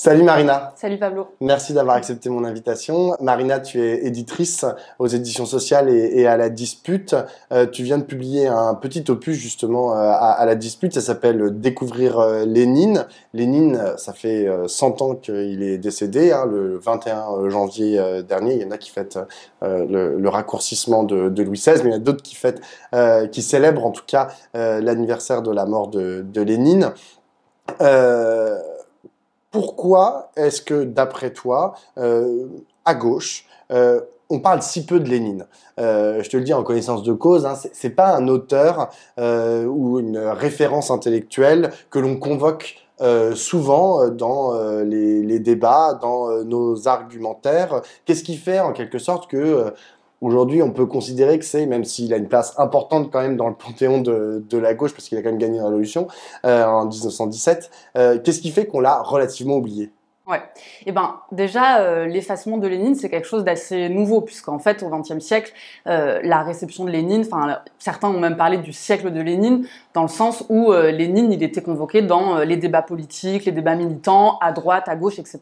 Salut Marina. Salut Pablo. Merci d'avoir accepté mon invitation. Marina, tu es éditrice aux éditions sociales et, à la dispute. Euh, tu viens de publier un petit opus justement euh, à, la dispute. Ça s'appelle Découvrir euh, Lénine. Lénine, ça fait 100 ans qu'il est décédé, hein, le 21 janvier dernier. Il y en a qui fêtent le, raccourcissement de, Louis XVI, mais il y en a d'autres qui fêtent, qui célèbrent en tout cas l'anniversaire de la mort de, Lénine. Pourquoi est-ce que, d'après toi, euh, à gauche, euh, on parle si peu de Lénine. Euh, je te le dis en connaissance de cause, hein, c'est pas un auteur ou une référence intellectuelle que l'on convoque souvent dans les, débats, dans nos argumentaires. Qu'est-ce qui fait en quelque sorte que Aujourd'hui, on peut considérer que c'est, même s'il a une place importante quand même dans le panthéon de, la gauche, parce qu'il a quand même gagné la révolution euh, en 1917, euh, qu'est-ce qui fait qu'on l'a relativement oublié Ouais. Eh ben, déjà, euh, l'effacement de Lénine, c'est quelque chose d'assez nouveau, puisqu'en fait, au XXe siècle, euh, la réception de Lénine, enfin, certains ont même parlé du siècle de Lénine, dans le sens où euh, Lénine, il était convoqué dans les débats politiques, les débats militants, à droite, à gauche, etc.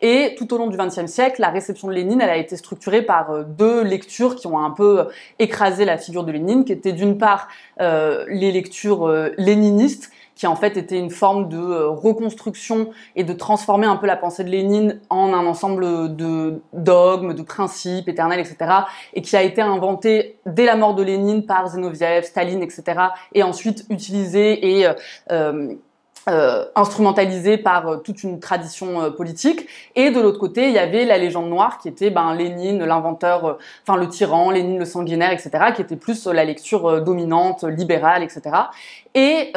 Et tout au long du XXe siècle, la réception de Lénine, elle a été structurée par deux lectures qui ont un peu écrasé la figure de Lénine, qui étaient d'une part les lectures léninistes, qui en fait était une forme de euh, reconstruction et de transformer un peu la pensée de Lénine en un ensemble de dogmes, de principes éternels, etc. et qui a été inventé dès la mort de Lénine par Zinoviev, Staline, etc. et ensuite utilisé et euh, euh, euh instrumentalisé par euh, toute une tradition politique. Et de l'autre côté, il y avait la légende noire qui était ben, Lénine, l'inventeur, enfin le tyran, Lénine le sanguinaire, etc., qui était plus la lecture dominante, libérale, etc. Et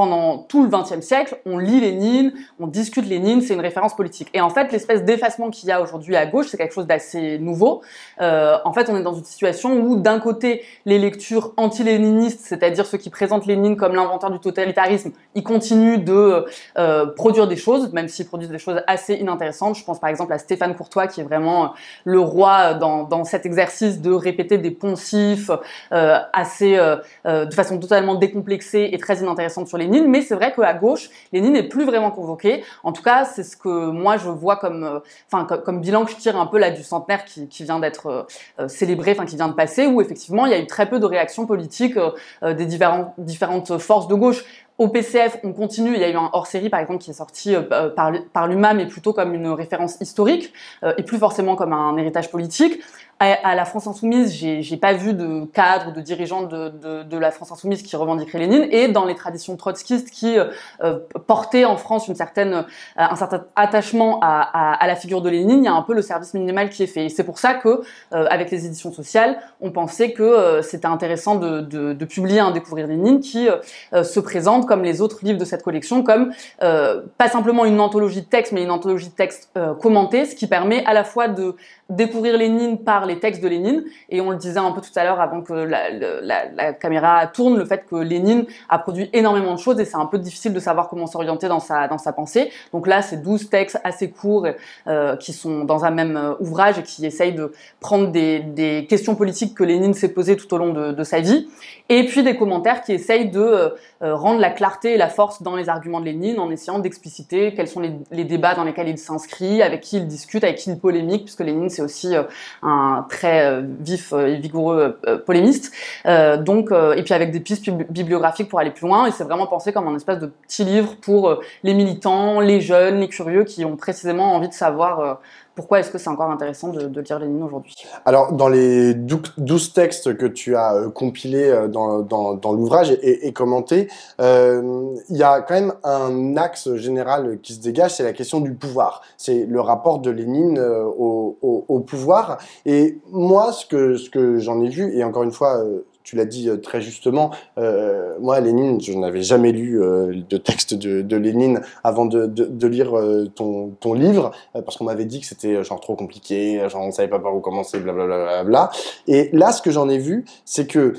pendant tout le XXe siècle, on lit Lénine, on discute Lénine, c'est une référence politique. Et en fait, l'espèce d'effacement qu'il y a aujourd'hui à gauche, c'est quelque chose d'assez nouveau. Euh, en fait, on est dans une situation où, d'un côté, les lectures anti-léninistes, c'est-à-dire ceux qui présentent Lénine comme l'inventeur du totalitarisme, ils continuent de euh, produire des choses, même s'ils produisent des choses assez inintéressantes. Je pense par exemple à Stéphane Courtois, qui est vraiment euh, le roi dans, cet exercice de répéter des poncifs assez, de façon totalement décomplexée et très inintéressante sur Lénine mais c'est vrai qu'à gauche, Lénine n'est plus vraiment convoqué. En tout cas, c'est ce que moi je vois comme, euh, comme, bilan que je tire un peu là du centenaire qui, vient d'être euh, euh, célébré, enfin qui vient de passer, où effectivement il y a eu très peu de réactions politiques des différentes, forces de gauche. Au PCF, on continue. Il y a eu un hors-série, par exemple, qui est sorti par, lui l'UMA, mais plutôt comme une référence historique et plus forcément comme un héritage politique à, la France insoumise, j'ai pas vu de cadre de dirigeants de, de, de, la France insoumise qui revendiquerait Lénine, et dans les traditions trotskistes qui euh, euh, portaient en France une certaine, euh, un certain attachement à, la figure de Lénine, il y a un peu le service minimal qui est fait. Et c'est pour ça que, avec les éditions sociales, on pensait que c'était intéressant de, de, de, publier un Découvrir Lénine qui se présente, comme les autres livres de cette collection, comme pas simplement une anthologie de textes, mais une anthologie de textes commentés, ce qui permet à la fois de découvrir Lénine par les textes de Lénine. Et on le disait un peu tout à l'heure avant que la, caméra tourne, le fait que Lénine a produit énormément de choses et c'est un peu difficile de savoir comment s'orienter dans sa, dans sa pensée. Donc là, c'est 12 textes assez courts euh, qui sont dans un même euh, ouvrage et qui essayent de prendre des, questions politiques que Lénine s'est posées tout au long de, sa vie. Et puis des commentaires qui essayent de euh, rendre la clarté et la force dans les arguments de Lénine en essayant d'expliciter quels sont les, les, débats dans lesquels il s'inscrit, avec qui il discute, avec qui il polémique, puisque Lénine, c'est c'est aussi euh, un très euh, vif euh, et vigoureux polémiste. donc, et puis avec des pistes bibliographiques pour aller plus loin. Et c'est vraiment pensé comme un espèce de petit livre pour les militants, les jeunes, les curieux qui ont précisément envie de savoir pourquoi est-ce que c'est encore intéressant de, lire Lénine aujourd'hui Alors, dans les 12 textes que tu as euh, compilés euh, dans, dans, l'ouvrage et, commenté, commentés, euh, il y a quand même un axe général qui se dégage, c'est la question du pouvoir. C'est le rapport de Lénine au, au, pouvoir. Et moi, ce que, ce que j'en ai vu, et encore une fois, tu l'as dit euh, très justement, euh, moi, Lénine, je n'avais jamais lu euh, de texte de, Lénine avant de, lire ton, livre, parce qu'on m'avait dit que c'était genre trop compliqué, genre on ne savait pas par où commencer, blablabla. bla. Et là, ce que j'en ai vu, c'est que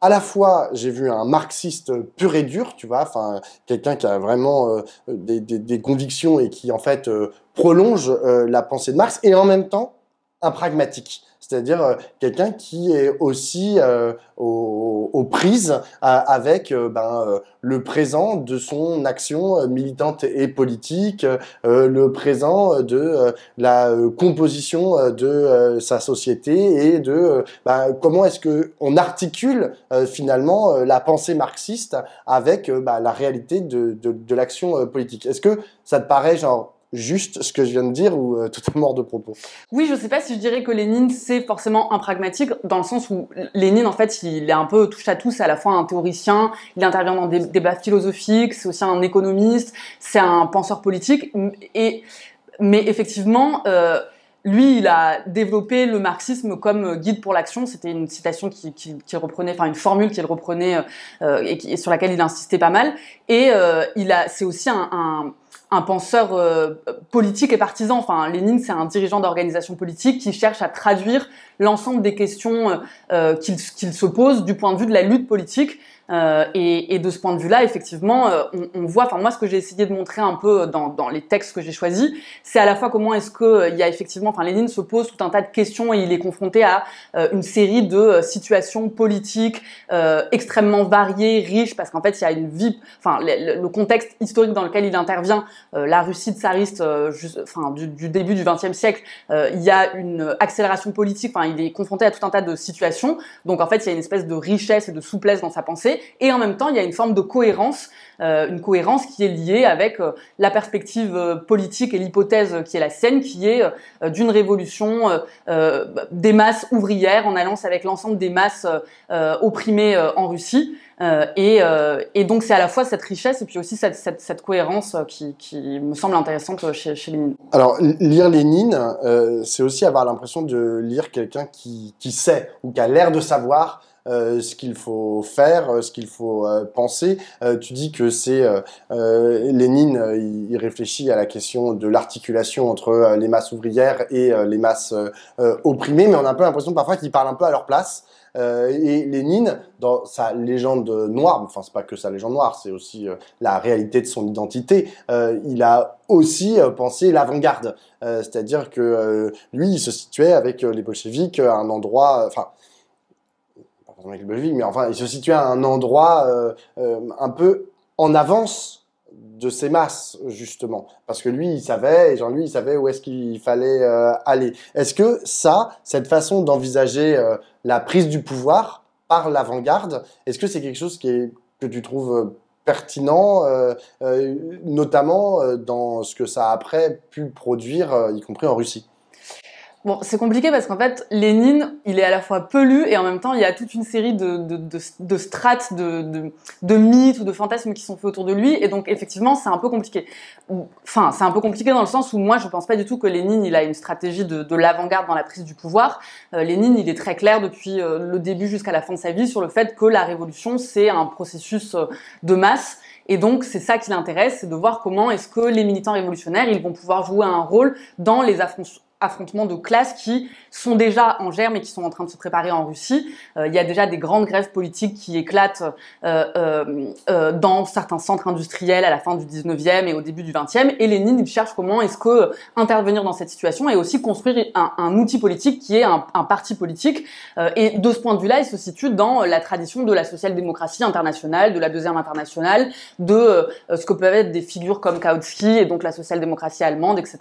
à la fois, j'ai vu un marxiste pur et dur, tu vois, enfin, quelqu'un qui a vraiment des, convictions et qui, en fait, prolonge la pensée de Marx, et en même temps, un pragmatique c'est-à-dire euh, quelqu'un qui est aussi euh, aux, prises avec euh, ben, le présent de son action militante et politique, le présent de la composition de sa société et de ben, comment est-ce que on articule finalement la pensée marxiste avec ben, la réalité de l'action politique. Est-ce que ça te paraît genre juste ce que je viens de dire ou euh, tout est mort de propos Oui, je ne sais pas si je dirais que Lénine, c'est forcément un pragmatique, dans le sens où Lénine, en fait, il est un peu touche à tous. c'est à la fois un théoricien, il intervient dans des débats philosophiques, c'est aussi un économiste, c'est un penseur politique, et, mais effectivement... Euh, lui, il a développé le marxisme comme guide pour l'action. C'était une citation qu'il qui, reprenait, enfin une formule qu'il reprenait euh, et, sur laquelle il insistait pas mal. Et il a, c'est aussi un un penseur euh, politique et partisan. Enfin, Lénine, c'est un dirigeant d'organisation politique qui cherche à traduire l'ensemble des questions euh, euh, qu'il se pose du point de vue de la lutte politique euh, et, et, de ce point de vue-là, effectivement, euh, on, on, voit, enfin moi ce que j'ai essayé de montrer un peu dans, dans les textes que j'ai choisis, c'est à la fois comment est-ce que euh, il y a effectivement, enfin Lénine se pose tout un tas de questions et il est confronté à une série de situations politiques extrêmement variées, riches, parce qu'en fait il y a une vie, enfin le, le, contexte historique dans lequel il intervient, la Russie tsariste, enfin du, du, début du XXe siècle, il y a une accélération politique, enfin il est confronté à tout un tas de situations, donc en fait il y a une espèce de richesse et de souplesse dans sa pensée et en même temps, il y a une forme de cohérence, euh, une cohérence qui est liée avec euh, la perspective euh, politique et l'hypothèse qui est la sienne, qui est d'une révolution des masses ouvrières en alliance avec l'ensemble des masses opprimées en Russie. Et, donc c'est à la fois cette richesse et puis aussi cette, cohérence qui, me semble intéressante chez, Lénine. Alors lire Lénine, c'est aussi avoir l'impression de lire quelqu'un qui, sait ou qui a l'air de savoir euh, ce qu'il faut faire, euh, ce qu'il faut euh, penser. tu dis que c'est Lénine, il, réfléchit à la question de l'articulation entre les masses ouvrières et les masses opprimées, mais on a un peu l'impression parfois qu'il parle un peu à leur place. et Lénine, dans sa légende noire, enfin c'est pas que sa légende noire, c'est aussi la réalité de son identité, il a aussi pensé l'avant-garde. C'est-à-dire que lui, il se situait avec les bolcheviques à un endroit... Enfin, mais enfin, il se situe à un endroit euh, euh, un peu en avance de ces masses, justement. Parce que lui, il savait, et jean il savait où est-ce qu'il fallait euh, aller. Est-ce que ça, cette façon d'envisager la prise du pouvoir par l'avant-garde, est-ce que c'est quelque chose qui est, que tu trouves pertinent, notamment dans ce que ça a après pu produire, y compris en Russie Bon, c'est compliqué parce qu'en fait, Lénine, il est à la fois pelu et en même temps, il y a toute une série de, de, de, strates, de, de, mythes ou de fantasmes qui sont faits autour de lui. Et donc, effectivement, c'est un peu compliqué. Enfin, c'est un peu compliqué dans le sens où moi, je ne pense pas du tout que Lénine, il a une stratégie de, l'avant-garde dans la prise du pouvoir. Euh, Lénine, il est très clair depuis euh, le début jusqu'à la fin de sa vie sur le fait que la révolution, c'est un processus euh, de masse. Et donc, c'est ça qui l'intéresse, c'est de voir comment est-ce que les militants révolutionnaires, ils vont pouvoir jouer un rôle dans les affrontements affrontements de classes qui sont déjà en germe et qui sont en train de se préparer en Russie. Euh, il y a déjà des grandes grèves politiques qui éclatent euh, euh, euh dans certains centres industriels à la fin du 19e et au début du 20e. Et Lénine, il cherche comment est-ce que euh, intervenir dans cette situation et aussi construire un, outil politique qui est un, un parti politique. et de ce point de vue-là, il se situe dans la tradition de la social-démocratie internationale, de la deuxième internationale, de ce que peuvent être des figures comme Kautsky et donc la social-démocratie allemande, etc.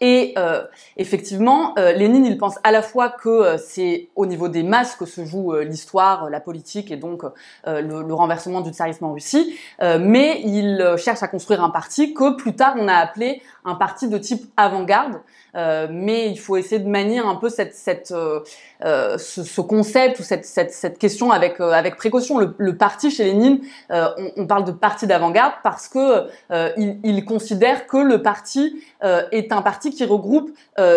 et euh, effectivement, euh, Lénine, il pense à la fois que euh, c'est au niveau des masses que se joue l'histoire, la politique et donc le, renversement du tsarisme en Russie, mais il cherche à construire un parti que plus tard on a appelé un parti de type avant-garde, euh, mais il faut essayer de manier un peu cette, euh, euh, ce, concept ou cette, question avec, avec précaution. Le, parti chez Lénine, on, on, parle de parti d'avant-garde parce que il, il, considère que le parti est un parti qui regroupe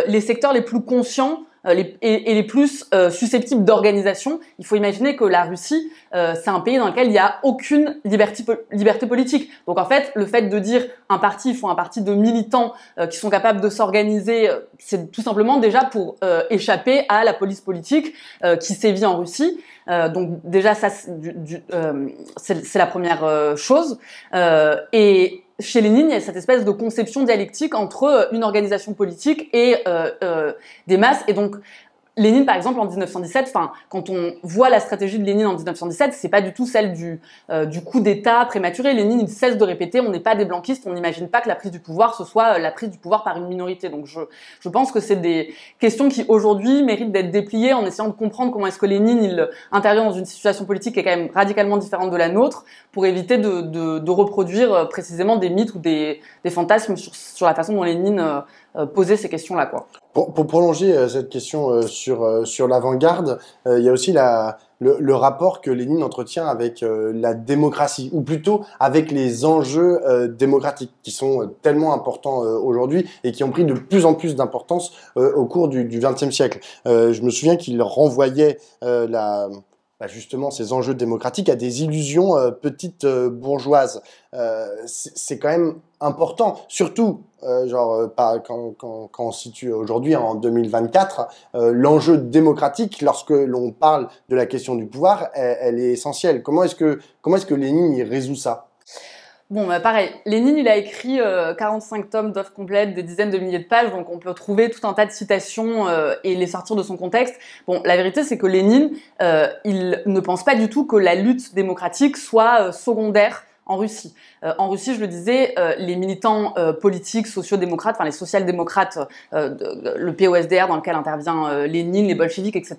les secteurs les plus conscients euh, et, les plus euh, susceptibles d'organisation. Il faut imaginer que la Russie, euh, c'est un pays dans lequel il n'y a aucune liberté, liberté politique. Donc en fait, le fait de dire un parti, il faut un parti de militants qui sont capables de s'organiser, c'est tout simplement déjà pour échapper à la police politique qui sévit en Russie. donc déjà, ça, c'est la première chose. et chez Lénine, il y a cette espèce de conception dialectique entre euh, une organisation politique et euh, euh, des masses. Et donc, Lénine, par exemple, en 1917, enfin, quand on voit la stratégie de Lénine en 1917, c'est pas du tout celle euh, du, coup d'État prématuré. Lénine, il cesse de répéter, on n'est pas des blanquistes, on n'imagine pas que la prise du pouvoir, ce soit euh, la prise du pouvoir par une minorité. Donc, je, je pense que c'est des questions qui, aujourd'hui, méritent d'être dépliées en essayant de comprendre comment est-ce que Lénine, il intervient dans une situation politique qui est quand même radicalement différente de la nôtre, pour éviter de, de, reproduire euh, précisément des mythes ou des, fantasmes sur, sur la façon dont Lénine euh, poser ces questions-là. Quoi. Pour, prolonger euh, cette question euh, sur, sur l'avant-garde, il y a aussi la, le, rapport que Lénine entretient avec la démocratie, ou plutôt avec les enjeux démocratiques qui sont tellement importants aujourd'hui et qui ont pris de plus en plus d'importance au cours du XXe siècle. je me souviens qu'il renvoyait la, bah, justement ces enjeux démocratiques à des illusions petites bourgeoises. c'est quand même important, surtout euh, genre euh, pas, quand, quand, se situe aujourd'hui en 2024, euh, l'enjeu démocratique lorsque l'on parle de la question du pouvoir, elle, est essentielle. Comment est-ce que comment est que Lénine résout ça Bon, bah pareil, Lénine, il a écrit 45 tomes d'œuvres complètes, des dizaines de milliers de pages, donc on peut trouver tout un tas de citations et les sortir de son contexte. Bon, la vérité, c'est que Lénine, il ne pense pas du tout que la lutte démocratique soit secondaire en Russie. Euh, en Russie, je le disais, euh, les militants euh, politiques, sociaux-démocrates, enfin les social-démocrates, le POSDR dans lequel intervient Lénine, les bolcheviques, etc.,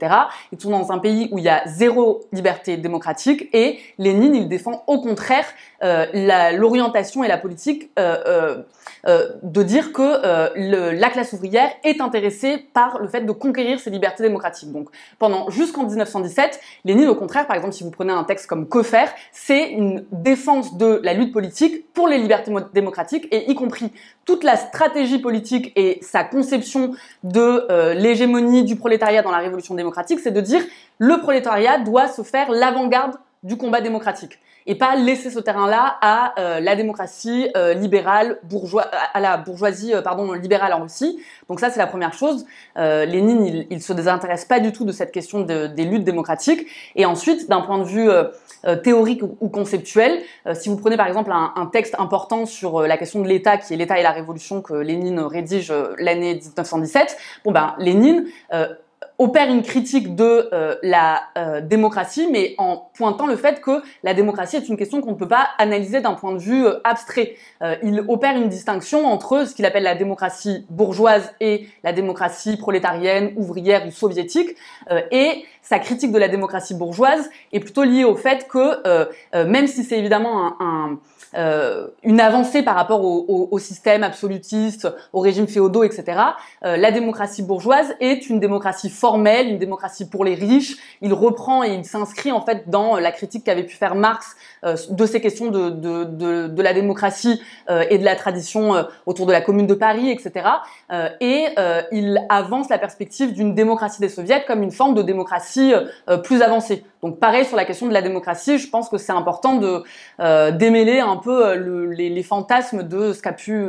ils sont dans un pays où il y a zéro liberté démocratique et Lénine, il défend au contraire l'orientation et la politique de dire que la classe ouvrière est intéressée par le fait de conquérir ses libertés démocratiques. Donc pendant jusqu'en 1917, Lénine, au contraire, par exemple, si vous prenez un texte comme Que faire, c'est une défense de la lutte politique pour les libertés démocratiques, et y compris toute la stratégie politique et sa conception de euh, l'hégémonie du prolétariat dans la révolution démocratique, c'est de dire le prolétariat doit se faire l'avant-garde du combat démocratique et pas laisser ce terrain-là à euh, la démocratie euh, libérale bourgeoise euh, à la bourgeoisie pardon libérale en Russie. Donc ça c'est la première chose. Lénine il, il, se désintéresse pas du tout de cette question des luttes démocratiques. Et ensuite d'un point de vue théorique ou conceptuel, si vous prenez par exemple un, texte important sur la question de l'État qui est l'État et la Révolution que Lénine rédige l'année 1917, bon ben Lénine opère une critique de euh, la euh, démocratie, mais en pointant le fait que la démocratie est une question qu'on ne peut pas analyser d'un point de vue euh, abstrait. il opère une distinction entre ce qu'il appelle la démocratie bourgeoise et la démocratie prolétarienne, ouvrière ou soviétique, et sa critique de la démocratie bourgeoise est plutôt liée au fait que, même si c'est évidemment un, une avancée par rapport au, système absolutiste, au régime féodaux, etc., la démocratie bourgeoise est une démocratie forte formelle, une démocratie pour les riches. Il reprend et il s'inscrit en fait dans euh, la critique qu'avait pu faire Marx euh, de ces questions de, de, de, la démocratie euh, et de la tradition autour de la Commune de Paris, etc. et il avance la perspective d'une démocratie des soviets comme une forme de démocratie plus avancée. Donc pareil sur la question de la démocratie, je pense que c'est important de démêler un peu les fantasmes de ce qu'a pu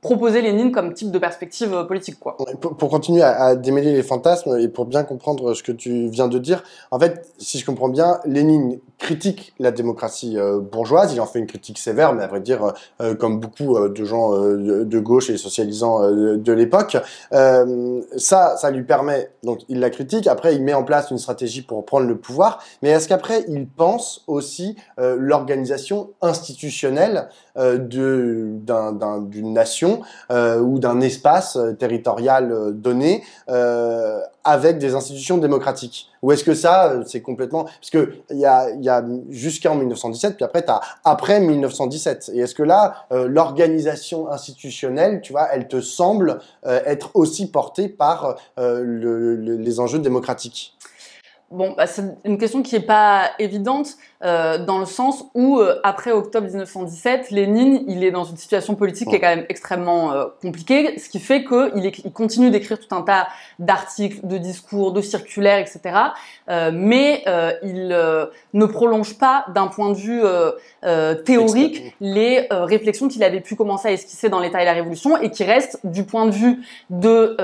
proposer Lénine comme type de perspective euh, politique. Quoi. Pour, continuer à, démêler les fantasmes et pour bien comprendre ce que tu viens de dire, en fait, si je comprends bien, Lénine critique la démocratie euh, bourgeoise, il en fait une critique sévère, mais à vrai dire, euh, comme beaucoup de gens de, de, gauche et socialisants de l'époque, ça, ça lui permet, donc il la critique, après il met en place une stratégie pour prendre le pouvoir, mais est-ce qu'après il pense aussi l'organisation institutionnelle d'une nation euh, ou d'un espace euh, territorial euh, donné avec des institutions démocratiques Ou est-ce que ça, c'est complètement... Parce que y a, jusqu'en 1917, puis après, tu as après 1917. Et est-ce que là, l'organisation institutionnelle, tu vois, elle te semble être aussi portée par les enjeux démocratiques Bon, bah, c'est une question qui n'est pas évidente. Euh, dans le sens où, euh, après octobre 1917, Lénine, il est dans une situation politique qui est quand même extrêmement euh, compliquée, ce qui fait qu'il il continue d'écrire tout un tas d'articles, de discours, de circulaires, etc. mais il ne prolonge pas, d'un point de vue théorique, les réflexions qu'il avait pu commencer à esquisser dans l'État et la Révolution, et qui restent, du point de vue de,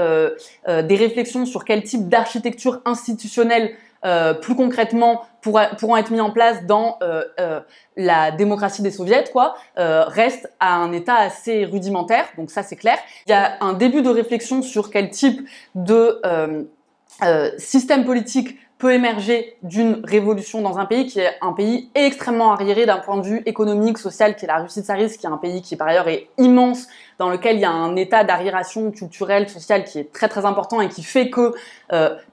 des réflexions sur quel type d'architecture institutionnelle plus concrètement pourront être mis en place dans euh, euh, la démocratie des soviets, quoi, euh, reste à un état assez rudimentaire. Donc ça, c'est clair. Il y a un début de réflexion sur quel type de système politique peut émerger d'une révolution dans un pays qui est un pays extrêmement arriéré d'un point de vue économique, social, qui est la Russie de Saris, qui est un pays qui par ailleurs est immense, dans lequel il y a un état d'arriération culturelle, sociale qui est très très important et qui fait que,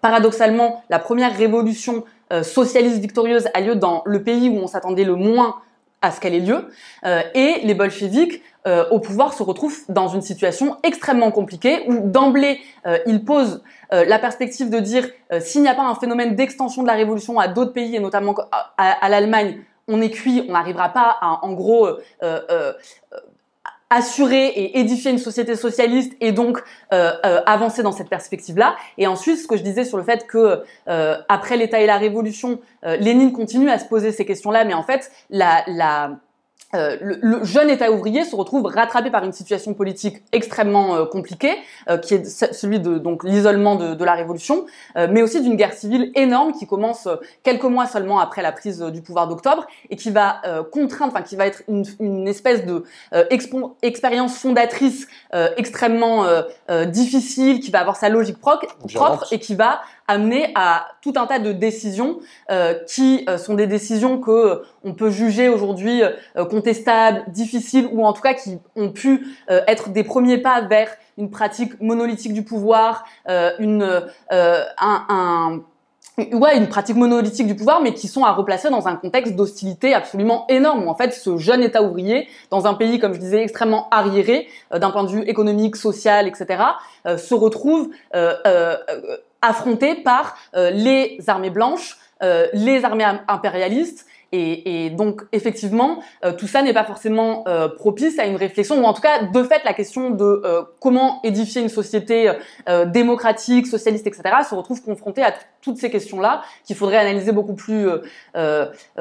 paradoxalement, la première révolution euh, socialiste victorieuse a lieu dans le pays où on s'attendait le moins à ce qu'elle ait lieu, euh, et les bolcheviques euh, au pouvoir se retrouvent dans une situation extrêmement compliquée où d'emblée ils posent la perspective de dire s'il n'y a pas un phénomène d'extension de la révolution à d'autres pays et notamment à, à l'Allemagne, on est cuit, on n'arrivera pas à en gros assurer et édifier une société socialiste et donc euh, euh, avancer dans cette perspective-là. Et ensuite, ce que je disais sur le fait que euh, après l'État et la Révolution, Lénine continue à se poser ces questions-là, mais en fait, la euh, le, jeune État ouvrier se retrouve rattrapé par une situation politique extrêmement euh, compliquée, euh, qui est celui de donc l'isolement de, la révolution, mais aussi d'une guerre civile énorme qui commence quelques mois seulement après la prise du pouvoir d'octobre et qui va contraindre, enfin qui va être une, espèce de expérience fondatrice extrêmement difficile, qui va avoir sa logique propre et qui va amené à tout un tas de décisions euh, qui euh, sont des décisions que euh, on peut juger aujourd'hui contestables, difficiles ou en tout cas qui ont pu être des premiers pas vers une pratique monolithique du pouvoir, une un, ouais, une pratique monolithique du pouvoir, mais qui sont à replacer dans un contexte d'hostilité absolument énorme. Où en fait, ce jeune État ouvrier, dans un pays, comme je disais, extrêmement arriéré, d'un point de vue économique, social, etc., se retrouve euh, affrontés par euh, les armées blanches, euh, les armées impérialistes. Et, et donc effectivement, euh, tout ça n'est pas forcément propice à une réflexion, ou en tout cas, de fait, la question de comment édifier une société démocratique, socialiste, etc., se retrouve confrontée à toutes ces questions-là, qu'il faudrait analyser beaucoup plus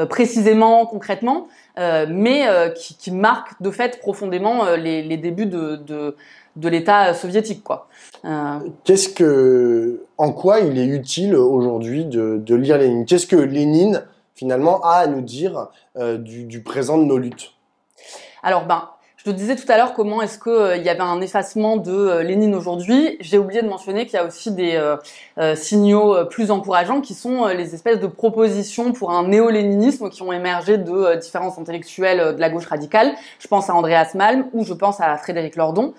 précisément, concrètement, mais qui, qui, marquent de fait profondément les, les, débuts de, de de l'État euh, soviétique, quoi. Euh, Qu'est-ce que, en quoi il est utile aujourd'hui de, lire Lénine Qu'est-ce que Lénine finalement a à nous dire euh, du, du présent de nos luttes Alors ben, je disais tout à l'heure comment est-ce que euh, y avait un effacement de euh, Lénine aujourd'hui. J'ai oublié de mentionner qu'il y a aussi des euh, signaux plus encourageants qui sont les espèces de propositions pour un néo qui ont émergé de différences intellectuelles de la gauche radicale. Je pense à Andreas Malm ou je pense à Frédéric Lordon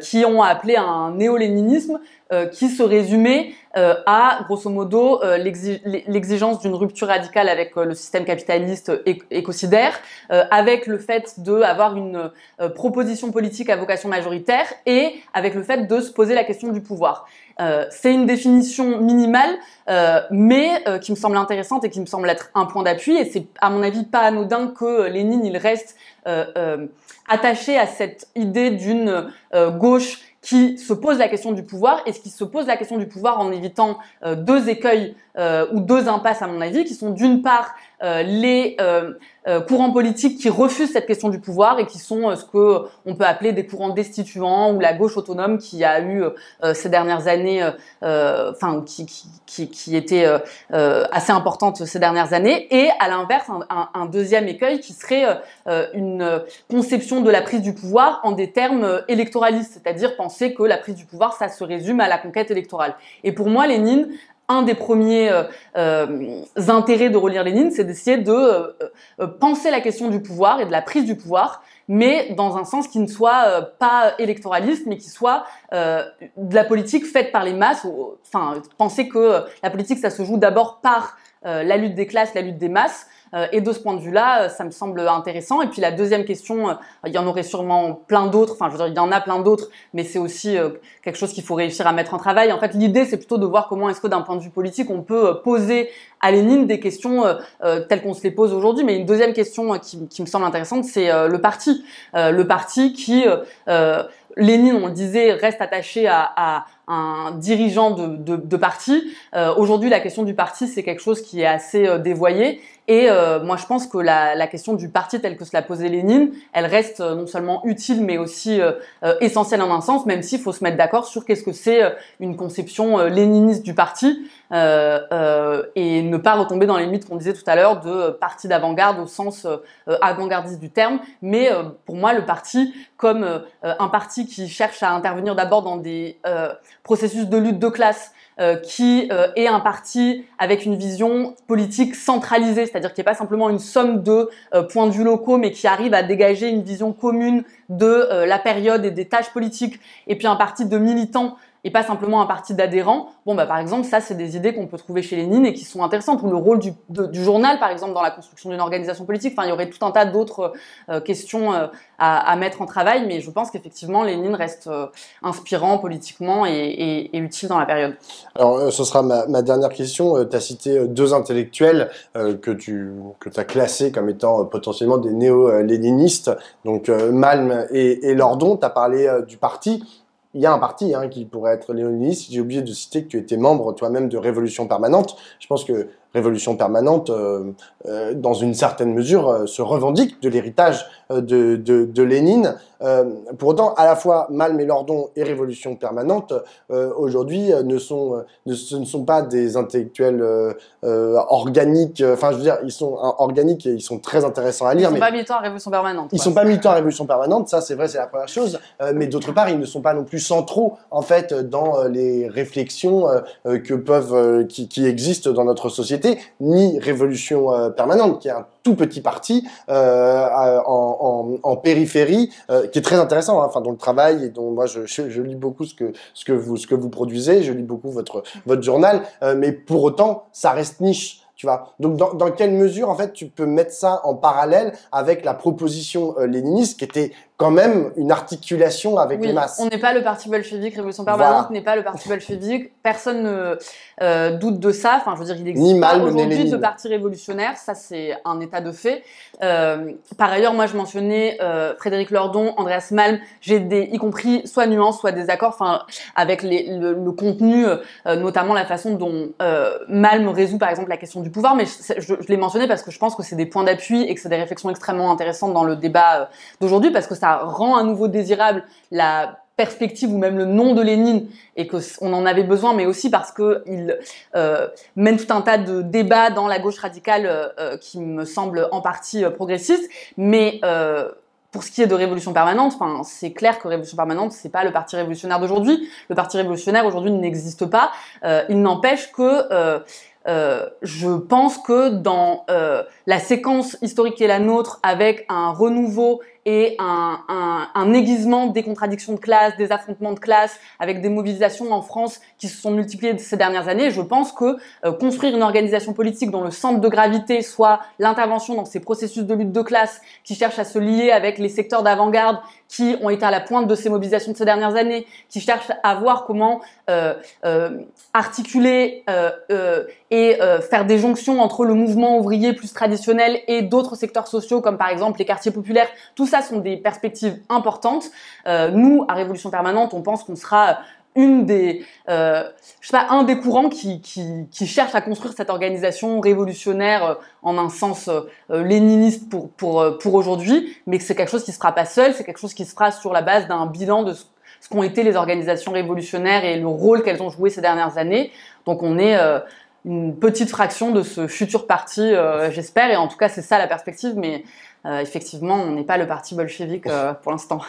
qui ont appelé un néo-léninisme euh, qui se résumait euh, à, grosso modo, euh, l'exigence d'une rupture radicale avec le système capitaliste écocidaire, avec le fait d'avoir une proposition politique à vocation majoritaire et avec le fait de se poser la question du pouvoir. C'est une définition minimale, mais qui me semble intéressante et qui me semble être un point d'appui. Et c'est, à mon avis, pas anodin que Lénine, il reste attaché à cette idée d'une gauche qui se pose la question du pouvoir et qui se pose la question du pouvoir en évitant euh, deux écueils euh, ou deux impasses à mon avis, qui sont d'une part euh, les euh, euh, courants politiques qui refusent cette question du pouvoir et qui sont ce que peut appeler des courants destituants ou la gauche autonome qui a eu ces dernières années, enfin qui, était assez importante ces dernières années, et à l'inverse un, un, deuxième écueil qui serait une conception de la prise du pouvoir en des termes électoralistes, c'est-à-dire penser que la prise du pouvoir ça se résume à la conquête électorale. Et pour moi, Lénine un des premiers euh, euh, intérêts de relire Lénine, c'est d'essayer de euh, penser la question du pouvoir et de la prise du pouvoir, mais dans un sens qui ne soit pas électoraliste, mais qui soit de la politique faite par les masses. enfin, penser que la politique, ça se joue d'abord par la lutte des classes, la lutte des masses. Euh, et de ce point de vue-là, euh, ça me semble intéressant. Et puis la deuxième question, euh, il y en aurait sûrement plein d'autres, enfin je veux dire, il y en a plein d'autres, mais c'est aussi quelque chose qu'il faut réussir à mettre en travail. En fait, l'idée, c'est plutôt de voir comment est-ce que d'un point de vue politique, on peut poser à Lénine des questions telles qu'on se les pose aujourd'hui. Mais une deuxième question qui, me semble intéressante, c'est le parti. le parti qui... Lénine, on le disait, reste attaché à, un dirigeant de, de, de parti. Euh, aujourd'hui, la question du parti, c'est quelque chose qui est assez euh, dévoyé. Et euh, moi, je pense que la, la, question du parti telle que se l'a Lénine, elle reste non seulement utile, mais aussi essentielle en un sens, même s'il faut se mettre d'accord sur qu'est-ce que c'est une conception léniniste du parti, et ne pas retomber dans les mythes qu'on disait tout à l'heure de parti d'avant-garde au sens avant-gardiste du terme. Mais pour moi, le parti, comme un parti qui cherche à intervenir d'abord dans des processus de lutte de classe euh, qui euh, est un parti avec une vision politique centralisée, c'est-à-dire qui n'est pas simplement une somme de euh, points de vue locaux, mais qui arrive à dégager une vision commune de la période et des tâches politiques, et puis un parti de militants et pas simplement un parti d'adhérents. Bon, bah, par exemple, ça, c'est des idées qu'on peut trouver chez Lénine et qui sont intéressantes, ou le rôle du, journal, par exemple, dans la construction d'une organisation politique. Enfin, il y aurait tout un tas d'autres euh, questions euh, à, mettre en travail, mais je pense qu'effectivement, Lénine reste euh, inspirant politiquement et, utile dans la période. Alors, ce sera ma, dernière question. tu as cité deux intellectuels que tu que as classés comme étant potentiellement des néo-léninistes, donc Malm et, et Lordon. Tu as parlé du parti il y a un parti hein, qui pourrait être léoniste. J'ai oublié de citer que tu étais membre toi-même de Révolution Permanente. Je pense que Révolution permanente, euh, euh, dans une certaine mesure, euh, se revendique de l'héritage de, de, Lénine. pour autant, à la fois Malm et Lordon et Révolution permanente, aujourd'hui, ne sont, ce ne sont pas des intellectuels organiques. Enfin, je veux dire, ils sont organiques et ils sont très intéressants à lire. Ils ne sont pas militants à Révolution permanente. Ils ne sont pas militants à Révolution permanente, ça c'est vrai, c'est la première chose. mais d'autre part, ils ne sont pas non plus centraux, en fait, dans les réflexions que peuvent, qui existent dans notre société ni Révolution euh, permanente, qui est un tout petit parti euh, en, périphérie, euh, qui est très intéressant, hein. enfin dont le travail et dont moi je, lis beaucoup ce que ce que vous ce que vous produisez, je lis beaucoup votre votre journal, mais pour autant ça reste niche. Tu vois. Donc dans, dans, quelle mesure en fait tu peux mettre ça en parallèle avec la proposition léniniste qui était quand même une articulation avec les masses. On n'est pas le parti bolchevique, Révolution permanente n'est pas le parti bolchevique, personne ne euh, doute de ça, enfin je veux dire, il existe aujourd'hui de parti révolutionnaire, ça c'est un état de fait. Euh, par ailleurs, moi je mentionnais euh, Frédéric Lordon, Andreas Malm, j'ai des, y compris soit nuances, soit désaccords, enfin avec le, contenu, notamment la façon dont Malm résout par exemple la question du pouvoir, mais je, je l'ai mentionné parce que je pense que c'est des points d'appui et que c'est des réflexions extrêmement intéressantes dans le débat d'aujourd'hui parce que ça rend à nouveau désirable la perspective ou même le nom de Lénine et que on en avait besoin, mais aussi parce que il euh, mène tout un tas de débats dans la gauche radicale euh, euh, qui me semble en partie progressiste, mais pour ce qui est de Révolution permanente, c'est clair que Révolution permanente, c'est pas le parti révolutionnaire d'aujourd'hui. Le parti révolutionnaire aujourd'hui n'existe pas. il n'empêche que je pense que dans la séquence historique qui est la nôtre, avec un renouveau et un, un, un, aiguisement des contradictions de classe, des affrontements de classe, avec des mobilisations en France qui se sont multipliées ces dernières années. Je pense que euh, construire une organisation politique dont le centre de gravité soit l'intervention dans ces processus de lutte de classe qui cherche à se lier avec les secteurs d'avant-garde qui ont été à la pointe de ces mobilisations de ces dernières années, qui cherchent à voir comment euh, euh, articuler euh, euh, et faire des jonctions entre le mouvement ouvrier plus traditionnel et d'autres secteurs sociaux comme par exemple les quartiers populaires. Tout ça sont des perspectives importantes. Euh, nous, à Révolution Permanente, on pense qu'on sera euh, une des, euh, je sais pas, un des courants qui, qui, cherche à construire cette organisation révolutionnaire en un sens léniniste pour, aujourd'hui, mais que c'est quelque chose qui se fera pas seul, c'est quelque chose qui se fera sur la base d'un bilan de ce, qu'ont été les organisations révolutionnaires et le rôle qu'elles ont joué ces dernières années. Donc on est une petite fraction de ce futur parti, j'espère, et en tout cas c'est ça la perspective, mais euh, effectivement, on n'est pas le parti bolchevique euh, pour l'instant.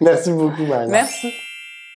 Merci beaucoup, Marie. Merci.